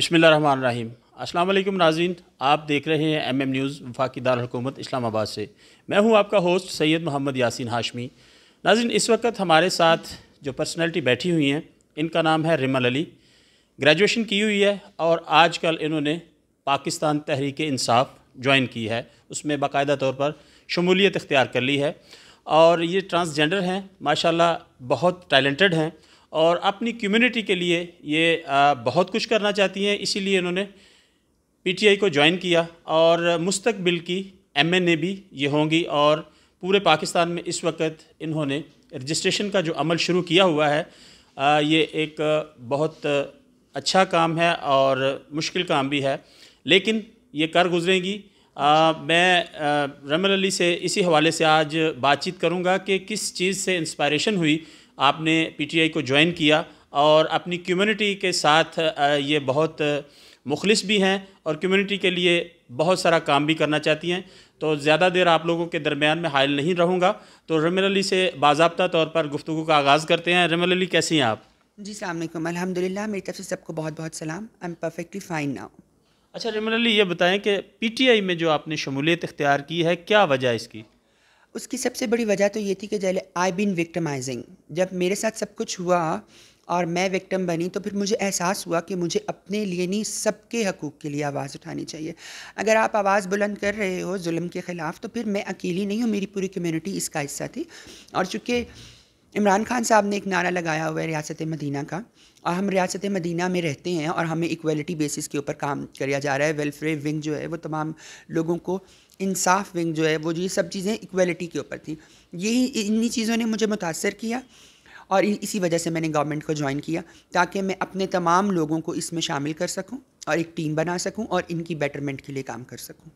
बसमिल अस्सलाम वालेकुम नाजीन आप देख रहे हैं एम एम न्यूज़ वफाकी दारकूमत इस्लामाबाद से मैं हूं आपका होस्ट सैयद मोहम्मद यासिन हाशमी नाजिन इस वक्त हमारे साथ जो पर्सनैलिटी बैठी हुई हैं इनका नाम है रिमल अली ग्रेजुएशन की हुई है और आज कल इन्होंने पाकिस्तान तहरीक इंसाफ ज्वाइन की है उसमें बाकायदा तौर पर शमूलियत इख्तियार कर ली है और ये ट्रांसजेंडर हैं माशाल्लाह बहुत टैलेंटेड हैं और अपनी कम्युनिटी के लिए ये बहुत कुछ करना चाहती हैं इसीलिए इन्होंने पीटीआई को ज्वाइन किया और मुस्तकबिल की एम एन ए भी ये होंगी और पूरे पाकिस्तान में इस वक्त इन्होंने रजिस्ट्रेशन का जो अमल शुरू किया हुआ है ये एक बहुत अच्छा काम है और मुश्किल काम भी है लेकिन ये कर गुजरेंगी आ, मैं रमल अली से इसी हवाले से आज बातचीत करूंगा कि किस चीज़ से इंस्पायरेशन हुई आपने पीटीआई को ज्वाइन किया और अपनी कम्युनिटी के साथ ये बहुत मुखलिस भी हैं और कम्युनिटी के लिए बहुत सारा काम भी करना चाहती हैं तो ज़्यादा देर आप लोगों के दरमियान में हायल नहीं रहूँगा तो रमिल अली से बाबा तौर पर गुफ्तु का आगाज़ करते हैं रमिल अली कैसी हैं आप जी सलामकुम अलहमदिल्ला मेरी तरफ से सबको बहुत बहुत सलाम I am perfectly fine now अच्छा रमिल अली ये बताएं कि पीटीआई में जो आपने शमूलियत इख्तियार की है क्या वजह इसकी उसकी सबसे बड़ी वजह तो ये थी कि जैसे आई बिन विक्टमाइजिंग जब मेरे साथ सब कुछ हुआ और मैं विक्टम बनी तो फिर मुझे एहसास हुआ कि मुझे अपने लिए नहीं सबके हकूक़ के लिए आवाज़ उठानी चाहिए अगर आप आवाज़ बुलंद कर रहे हो जुल्म के ख़िलाफ़ तो फिर मैं अकेली नहीं हूँ मेरी पूरी कम्यूनिटी इसका हिस्सा थी और चूँकि इमरान खान साहब ने एक नारा लगाया हुआ है रियासत मदीना का और हम रियासत मदीना में रहते हैं और हमें इक्वलिटी बेसिस के ऊपर काम किया जा रहा है वेलफेयर विंग जो है वो तमाम लोगों को इंसाफ विंग जो है वो ये सब चीज़ें इक्वलिटी के ऊपर थी यही इन्हीं चीज़ों ने मुझे मुतासर किया और इसी वजह से मैंने गवर्नमेंट को ज्वाइन किया ताकि मैं अपने तमाम लोगों को इसमें शामिल कर सकूँ और एक टीम बना सकूँ और इनकी बेटरमेंट के लिए काम कर सकूँ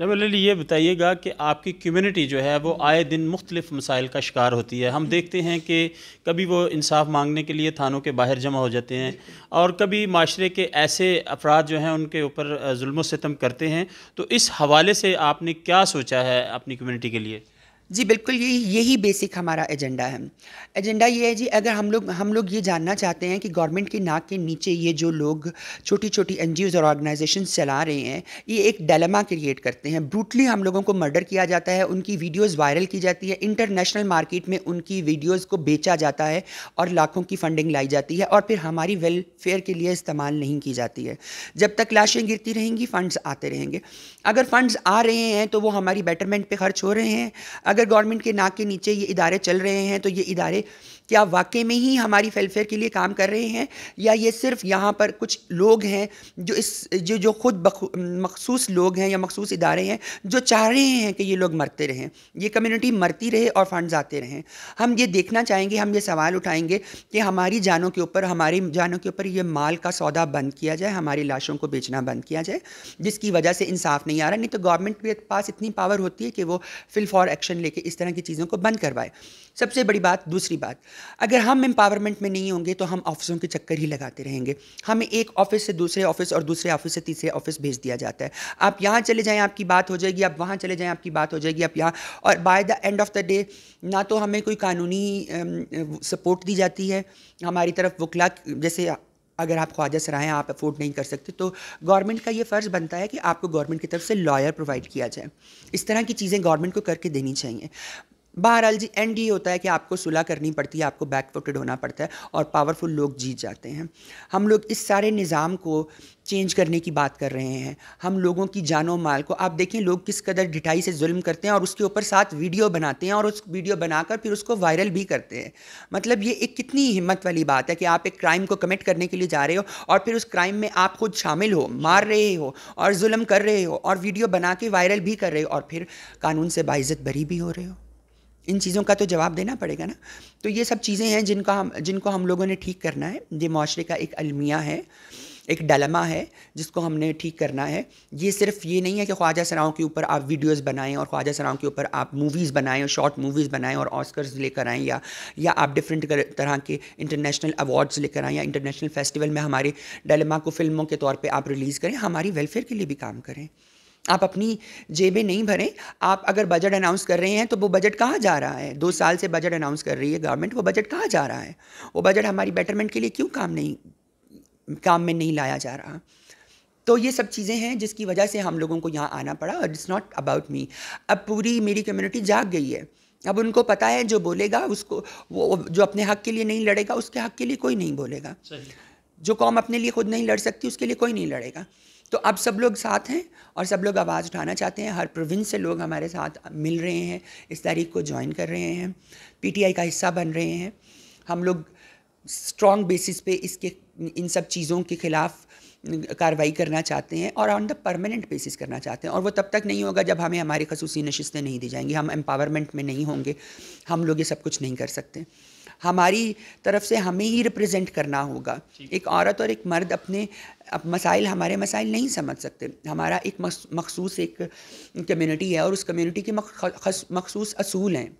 जब अली ये बताइएगा कि आपकी कम्युनिटी जो है वो आए दिन मुख्तलिफ मसाइल का शिकार होती है हम देखते हैं कि कभी वो इंसाफ मांगने के लिए थानों के बाहर जमा हो जाते हैं और कभी माशरे के ऐसे अफराद जो हैं उनके ऊपर जुल्म करते हैं तो इस हवाले से आपने क्या सोचा है अपनी कम्युनिटी के लिए जी बिल्कुल यही यही बेसिक हमारा एजेंडा है एजेंडा ये है जी अगर हम लोग हम लोग ये जानना चाहते हैं कि गवर्नमेंट के नाक के नीचे ये जो लोग छोटी छोटी एन और ऑर्गेनाइजेशन चला रहे हैं ये एक डलमा क्रिएट करते हैं ब्रूटली हम लोगों को मर्डर किया जाता है उनकी वीडियोज़ वायरल की जाती है इंटरनेशनल मार्केट में उनकी वीडियोज़ को बेचा जाता है और लाखों की फंडिंग लाई जाती है और फिर हमारी वेलफेयर के लिए इस्तेमाल नहीं की जाती है जब तक लाशें गिरती रहेंगी फ़ंड्स आते रहेंगे अगर फ़ंड्स आ रहे हैं तो वो हमारी बेटरमेंट पर खर्च हो रहे हैं अगर गवर्नमेंट के नाक के नीचे ये इदारे चल रहे हैं तो ये इदारे क्या वाकई में ही हमारी वेलफेयर के लिए काम कर रहे हैं या ये सिर्फ यहाँ पर कुछ लोग हैं जो इस जो जो खुद मखसूस लोग हैं या मखसूस इदारे हैं जो चाह रहे हैं कि ये लोग मरते रहें ये कम्युनिटी मरती रहे और फंड्स आते रहें हम ये देखना चाहेंगे हम ये सवाल उठाएंगे कि हमारी जानों के ऊपर हमारी जानों के ऊपर ये माल का सौदा बंद किया जाए हमारी लाशों को बेचना बंद किया जाए जिसकी वजह से इंसाफ नहीं आ रहा नहीं तो गवर्नमेंट के पास इतनी पावर होती है कि वो फिल फॉर एक्शन लेके इस तरह की चीज़ों को बंद करवाए सबसे बड़ी बात दूसरी बात अगर हम एम्पावरमेंट में नहीं होंगे तो हम ऑफिसों के चक्कर ही लगाते रहेंगे हमें एक ऑफिस से दूसरे ऑफिस और दूसरे ऑफिस से तीसरे ऑफिस भेज दिया जाता है आप यहाँ चले जाएँ आपकी बात हो जाएगी आप वहाँ चले जाएँ आपकी बात हो जाएगी आप यहाँ और by the end of the day ना तो हमें कोई कानूनी सपोर्ट दी जाती है हमारी तरफ वकला जैसे अगर आप ख्वाजा सराहें आप अफोर्ड नहीं कर सकते तो गवर्नमेंट का ये फ़र्ज़ बनता है कि आपको गवर्नमेंट की तरफ से लॉयर प्रोवाइड किया जाए इस तरह की चीज़ें गवर्नमेंट को करके देनी चाहिए बहरहाल जी एंड ये होता है कि आपको सुलह करनी पड़ती है आपको बैकफुटेड होना पड़ता है और पावरफुल लोग जीत जाते हैं हम लोग इस सारे निज़ाम को चेंज करने की बात कर रहे हैं हम लोगों की जानो माल को आप देखें लोग किस कदर ढिठाई से जुल्म करते हैं और उसके ऊपर साथ वीडियो बनाते हैं और उस वीडियो बनाकर फिर उसको वायरल भी करते हैं मतलब ये एक कितनी हिम्मत वाली बात है कि आप एक क्राइम को कमिट करने के लिए जा रहे हो और फिर उस क्राइम में आप खुद शामिल हो मार रहे हो और जुल्म कर रहे हो और वीडियो बना के वायरल भी कर रहे हो और फिर कानून से बाइज़त भरी भी हो रहे हो इन चीज़ों का तो जवाब देना पड़ेगा ना तो ये सब चीज़ें हैं जिनका हम जिनको हम लोगों ने ठीक करना है ये माशरे का एक अलमिया है एक डलमा है जिसको हमने ठीक करना है ये सिर्फ ये नहीं है कि ख्वाजा सराओं के ऊपर आप वीडियोस बनाएं और ख्वाजा सराओं के ऊपर आप मूवीज़ बनाएं और शॉर्ट मूवीज़ बनाएं और ऑस्कर्स लेकर आएँ या या आप डिफरेंट तरह के इंटरनेशनल अवार्ड्स लेकर आएँ या इंटरनेशनल फेस्टिवल में हमारे डलमा को फिल्मों के तौर पर आप रिलीज़ करें हमारी वेलफेयर के लिए भी काम करें आप अपनी जेबें नहीं भरें आप अगर बजट अनाउंस कर रहे हैं तो वो बजट कहाँ जा रहा है दो साल से बजट अनाउंस कर रही है गवर्नमेंट वो बजट कहाँ जा रहा है वो बजट हमारी बेटरमेंट के लिए क्यों काम नहीं काम में नहीं लाया जा रहा तो ये सब चीज़ें हैं जिसकी वजह से हम लोगों को यहाँ आना पड़ा और इट्स नॉट अबाउट मी अब पूरी मेरी कम्युनिटी जाग गई है अब उनको पता है जो बोलेगा उसको वो जो अपने हक के लिए नहीं लड़ेगा उसके हक के लिए कोई नहीं बोलेगा जो कौम अपने लिए खुद नहीं लड़ सकती उसके लिए कोई नहीं लड़ेगा तो अब सब लोग साथ हैं और सब लोग आवाज़ उठाना चाहते हैं हर प्रोविंस से लोग हमारे साथ मिल रहे हैं इस तारीख को ज्वाइन कर रहे हैं पीटीआई का हिस्सा बन रहे हैं हम लोग स्ट्रॉन्ग बेसिस पे इसके इन सब चीज़ों के ख़िलाफ़ कार्रवाई करना चाहते हैं और ऑन द परमानेंट बेसिस करना चाहते हैं और वो तब तक नहीं होगा जब हमें हमारी खसूसी नशस्तें नहीं दी जाएंगी हम एम्पावरमेंट में नहीं होंगे हम लोग ये सब कुछ नहीं कर सकते हमारी तरफ से हमें ही रिप्रेजेंट करना होगा एक औरत और एक मर्द अपने अब मसाइल हमारे मसाइल नहीं समझ सकते हमारा एक मखसूस एक कम्युनिटी है और उस कम्युनिटी के मखसूस असूल हैं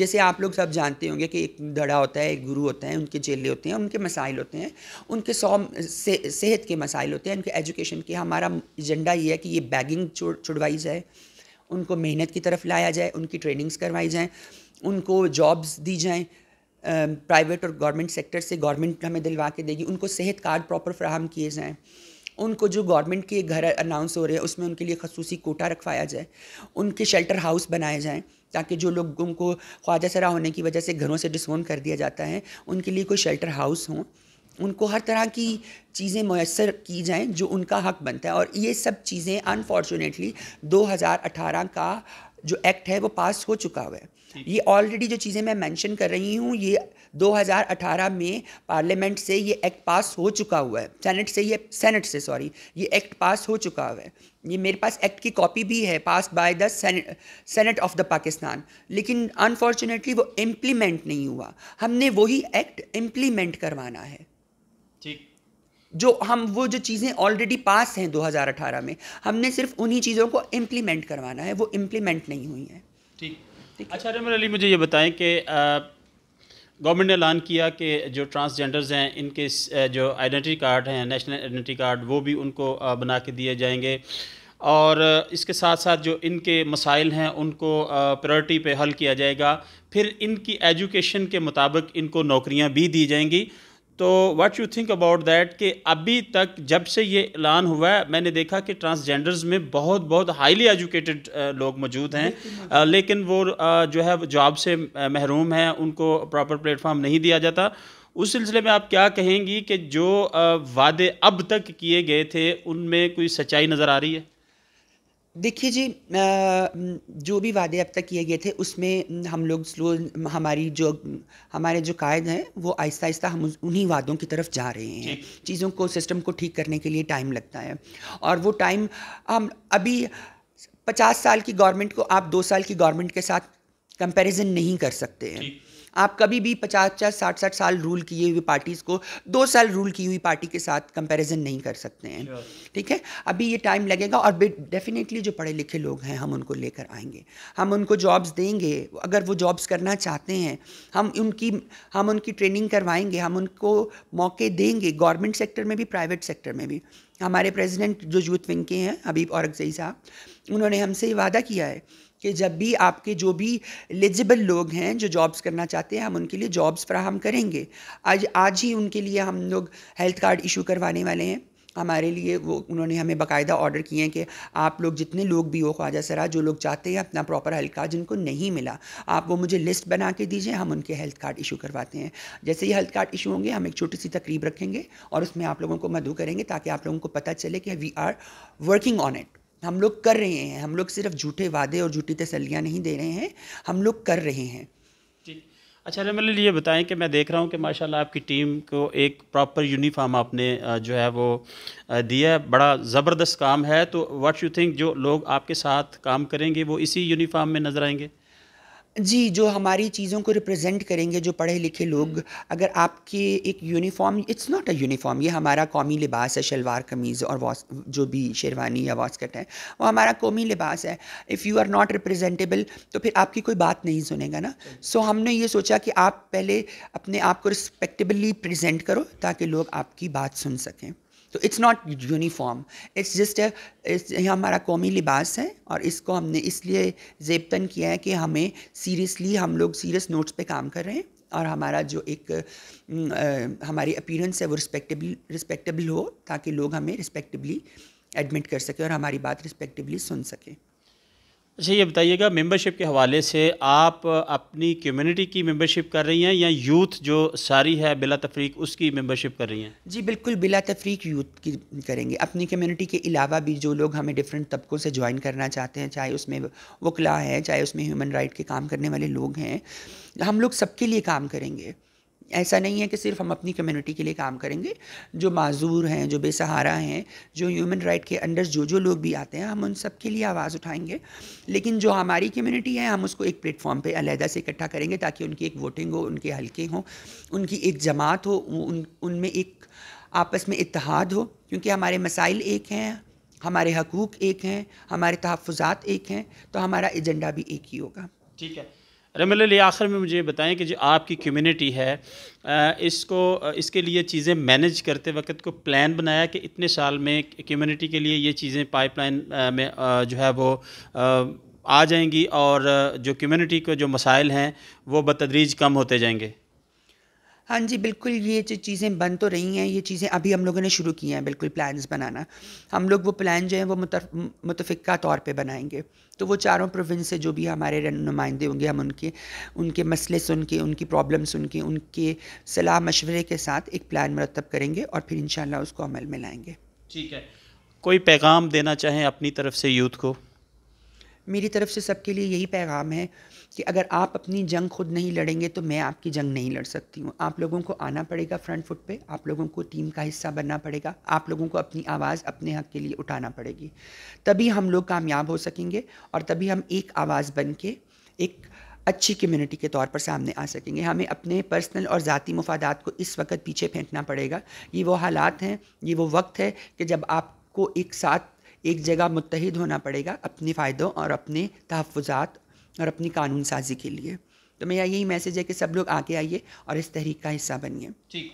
जैसे आप लोग सब जानते होंगे कि एक धड़ा होता है एक गुरु होता है उनके चेले होते हैं उनके मसाइल होते हैं उनके सौ से, सेहत के मसाइल होते हैं उनके एजुकेशन के हमारा एजेंडा ये है कि ये बैगिंग छुड़वाई जाए उनको मेहनत की तरफ लाया जाए उनकी ट्रेनिंग्स करवाई जाएँ उनको जॉब्स दी जाएँ प्राइवेट और गवर्नमेंट सेक्टर से गवर्नमेंट हमें दिलवा के देगी उनको सेहत कार्ड प्रॉपर फ्राहम किए जाएँ उनको जो गवर्नमेंट के घर अनाउंस हो रहे हैं उसमें उनके लिए खसूसी कोटा रखवाया जाए उनके शेल्टर हाउस बनाए जाएँ ताकि जो लोग उनको ख्वाजा सरा होने की वजह से घरों से डिसोन कर दिया जाता है उनके लिए कोई शेल्टर हाउस हों उनको हर तरह की चीज़ें मैसर की जाएं जो उनका हक बनता है और ये सब चीज़ें अनफॉर्चुनेटली 2018 का जो एक्ट है वो पास हो चुका हुआ है ये ऑलरेडी जो चीज़ें मैं मेंशन कर रही हूँ ये 2018 में पार्लियामेंट से ये एक्ट पास हो चुका हुआ है सेनेट से ये सेनेट से सॉरी ये एक्ट पास हो चुका हुआ है ये मेरे पास एक्ट की कॉपी भी है pass by the senate of the Pakistan लेकिन अनफॉर्चुनेटली वो इम्प्लीमेंट नहीं हुआ हमने वही एक्ट इम्प्लीमेंट करवाना है ठीक जो हम वो जो चीज़ें ऑलरेडी पास हैं 2018 में हमने सिर्फ उन्हीं चीज़ों को इम्प्लीमेंट करवाना है वो इम्प्लीमेंट नहीं हुई हैं ठीक अच्छा रमर अली मुझे ये बताएं कि गवर्नमेंट ने ऐलान किया कि जो ट्रांसजेंडर्स हैं इनके जो आइडेंटिटी कार्ड हैं नेशनल आइडेंटिटी कार्ड वो भी उनको बना के दिए जाएंगे और इसके साथ साथ जो इनके मसाइल हैं उनको प्रायोरिटी पे हल किया जाएगा फिर इनकी एजुकेशन के मुताबिक इनको नौकरियां भी दी जाएंगी तो what you think about that कि अभी तक जब से ये ऐलान हुआ है मैंने देखा कि ट्रांसजेंडर्स में बहुत बहुत हाईली एजुकेटेड लोग मौजूद हैं लेकिन वो जो है जॉब से महरूम हैं उनको प्रॉपर प्लेटफॉर्म नहीं दिया जाता उस सिलसिले में आप क्या कहेंगी कि जो वादे अब तक किए गए थे उनमें कोई सच्चाई नज़र आ रही है देखिए जी जो भी वादे अब तक किए गए थे उसमें हम लोग स्लो हमारी जो हमारे जो कायद हैं वो आहिस्ता आहिस्ता हम उन्हीं वादों की तरफ जा रहे हैं चीज़ों को सिस्टम को ठीक करने के लिए टाइम लगता है और वो टाइम हम अभी पचास साल की गवर्नमेंट को आप दो साल की गवर्नमेंट के साथ कंपैरिजन नहीं कर सकते हैं आप कभी भी पचास पचास साठ साठ साल रूल किए हुई पार्टीज़ को दो साल रूल की हुई पार्टी के साथ कंपैरिजन नहीं कर सकते हैं ठीक है अभी ये टाइम लगेगा और डेफिनेटली जो पढ़े लिखे लोग हैं हम उनको लेकर आएंगे हम उनको जॉब्स देंगे अगर वो जॉब्स करना चाहते हैं हम उनकी हम उनकी ट्रेनिंग करवाएंगे हम उनको मौके देंगे गवर्नमेंट सेक्टर में भी प्राइवेट सेक्टर में भी हमारे प्रेसिडेंट जो यूथ विंग के हैं हबीब औरकजई साहब उन्होंने हमसे वादा किया है कि जब भी आपके जो भी एलिजिबल लोग हैं जो जॉब्स करना चाहते हैं हम उनके लिए जॉब्स फ्राहम करेंगे आज आज ही उनके लिए हम लोग हेल्थ कार्ड इशू करवाने वाले हैं हमारे लिए वो उन्होंने हमें बकायदा ऑर्डर किए हैं कि आप लोग जितने लोग भी हो ख्वाजा सरा जो लोग चाहते हैं अपना प्रॉपर हेल्थ कार्ड जिनको नहीं मिला आप वो मुझे लिस्ट बना के दीजिए हम उनके हेल्थ कार्ड इशू करवाते हैं जैसे ही हेल्थ कार्ड इशू होंगे हम एक छोटी सी तकरीब रखेंगे और उसमें आप लोगों को मधु करेंगे ताकि आप लोगों को पता चले कि we are working on it हम लोग कर रहे हैं हम लोग सिर्फ झूठे वादे और झूठी तसलियाँ नहीं दे रहे हैं हम लोग कर रहे हैं अच्छा रमल ये बताएं कि मैं देख रहा हूँ कि माशाल्लाह आपकी टीम को एक प्रॉपर यूनिफॉर्म आपने जो है वो दिया है बड़ा ज़बरदस्त काम है तो व्हाट यू थिंक जो लोग आपके साथ काम करेंगे वो इसी यूनिफॉर्म में नज़र आएंगे जी जो हमारी चीज़ों को रिप्रेजेंट करेंगे जो पढ़े लिखे लोग हम्म। अगर आपके एक uniform it's not a uniform ये हमारा कौमी लिबास है शलवार कमीज़ और वॉस जो भी शेरवानी या वॉस्कट है वो हमारा कौमी लिबास है if you are not representable तो फिर आपकी कोई बात नहीं सुनेगा ना सो so, हमने ये सोचा कि आप पहले अपने आप को रिस्पेक्टेबली प्रजेंट करो ताकि लोग आपकी बात सुन सकें तो it's not uniform it's just ये हमारा कौमी लिबास है और इसको हमने इसलिए जेबतन किया है कि हमें सीरियसली हम लोग सीरियस नोट्स पे काम कर रहे हैं और हमारा जो एक आ, हमारी अपीरेंस है वो रिस्पेक्टेबल रिस्पेक्टेबल हो ताकि लोग हमें रिस्पेक्टिवली एडमिट कर सकें और हमारी बात रिस्पेक्टिवली सुन सकें अच्छा ये बताइएगा मेंबरशिप के हवाले से आप अपनी कम्युनिटी की मेंबरशिप कर रही हैं या यूथ जो सारी है बिला तफरीक उसकी मेंबरशिप कर रही हैं जी बिल्कुल बिला तफरीक यूथ की करेंगे अपनी कम्युनिटी के अलावा भी जो लोग हमें डिफरेंट तबकों से ज्वाइन करना चाहते हैं चाहे उसमें वकला है चाहे उसमें ह्यूमन राइट के काम करने वाले लोग हैं हम लोग सबके लिए काम करेंगे ऐसा नहीं है कि सिर्फ हम अपनी कम्युनिटी के लिए काम करेंगे जो माजूर हैं जो बेसहारा हैं जो ह्यूमन राइट के अंडर जो जो लोग भी आते हैं हम उन सब के लिए आवाज़ उठाएंगे लेकिन जो हमारी कम्युनिटी है हम उसको एक प्लेटफॉर्म पे अलहदा से इकट्ठा करेंगे ताकि उनकी एक वोटिंग हो उनके हल्के हों उनकी एक जमात हो उन उनमें एक आपस में इतिहाद हो क्योंकि हमारे मसाइल एक हैं हमारे हकूक़ एक हैं हमारे तहफ़ात एक हैं तो हमारा एजेंडा भी एक ही होगा ठीक है रमल मतलब अली आखिर में मुझे बताएं कि जो आपकी कम्युनिटी है इसको इसके लिए चीज़ें मैनेज करते वक्त को प्लान बनाया कि इतने साल में कम्युनिटी के लिए ये चीज़ें पाइपलाइन में जो है वो आ जाएंगी और जो कम्युनिटी के जो मसाइल हैं वो बतदरीज कम होते जाएंगे हाँ जी बिल्कुल ये जो चीज़ें बन तो रही हैं ये चीज़ें अभी हम लोगों ने शुरू की हैं बिल्कुल प्लान्स बनाना हम लोग वो प्लान जो है वो मुतफ़ा तौर पे बनाएंगे तो वो चारों प्रोविंस से जो भी हमारे नुमाइंदे होंगे हम उनके उनके मसले सुन के उनकी प्रॉब्लम सुन के उनके सलाह मशवरे के साथ एक प्लान मरतब करेंगे और फिर इन उसको अमल में लाएँगे ठीक है कोई पैगाम देना चाहें अपनी तरफ से यूथ को मेरी तरफ से सबके लिए यही पैगाम है कि अगर आप अपनी जंग खुद नहीं लड़ेंगे तो मैं आपकी जंग नहीं लड़ सकती हूँ आप लोगों को आना पड़ेगा फ्रंट फुट पे आप लोगों को टीम का हिस्सा बनना पड़ेगा आप लोगों को अपनी आवाज़ अपने हक के लिए उठाना पड़ेगी तभी हम लोग कामयाब हो सकेंगे और तभी हम एक आवाज़ बन के एक अच्छी कम्युनिटी के तौर पर सामने आ सकेंगे हमें अपने पर्सनल और ज़ाती मफादात को इस वक्त पीछे फेंकना पड़ेगा ये वो हालात हैं ये वो वक्त है कि जब आपको एक साथ एक जगह मुतहद होना पड़ेगा अपने फ़ायदों और अपने तहफ़ात और अपनी कानून साजी के लिए तो मेरा यही मैसेज है कि सब लोग आगे आइए और इस तहरीक का हिस्सा बनिए ठीक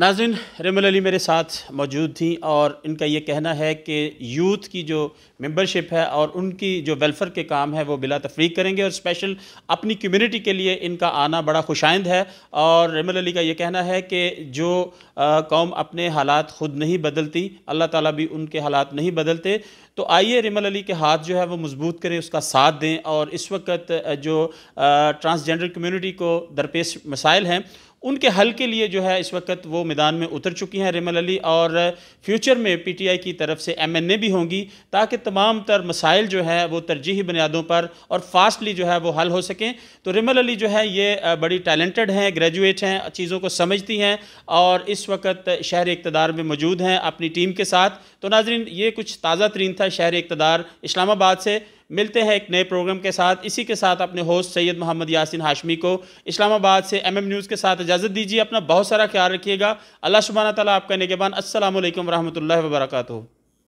नाजिन रिमल अली मेरे साथ मौजूद थी और इनका ये कहना है कि यूथ की जो मेंबरशिप है और उनकी जो वेलफेयर के काम है वो बिला तफरीक करेंगे और स्पेशल अपनी कम्युनिटी के लिए इनका आना बड़ा खुशाइंद है और रिमल अली का ये कहना है कि जो कौम अपने हालात ख़ुद नहीं बदलती अल्लाह ताला भी उनके हालात नहीं बदलते तो आइए रिमल अली के हाथ जो है वो मजबूत करें उसका साथ दें और इस वक्त जो ट्रांसजेंडर कम्यूनिटी को दरपेश मसाइल हैं उनके हल के लिए जो है इस वक्त वो मैदान में उतर चुकी हैं रिमल अली और फ्यूचर में पीटीआई की तरफ से एमएनए भी होंगी ताकि तमाम तर मसाइल जो है वो तरजीही बुनियादों पर और फास्टली जो है वो हल हो सकें तो रिमल अली जो है ये बड़ी टैलेंटेड हैं ग्रेजुएट हैं चीज़ों को समझती हैं और इस वक्त शहर इकतदार में मौजूद हैं अपनी टीम के साथ तो नाजरीन ये कुछ ताज़ा तरीन था शहर इकतदार इस्लामाबाद से मिलते हैं एक नए प्रोग्राम के साथ इसी के साथ अपने होस्ट सैयद मोहम्मद यासिन हाशमी को इस्लामाबाद से एम एम न्यूज़ के साथ इजाज़त दीजिए अपना बहुत सारा ख्याल रखिएगा अल्लाह सुबहाना तला आपका निगबान असल वरहमल वर्का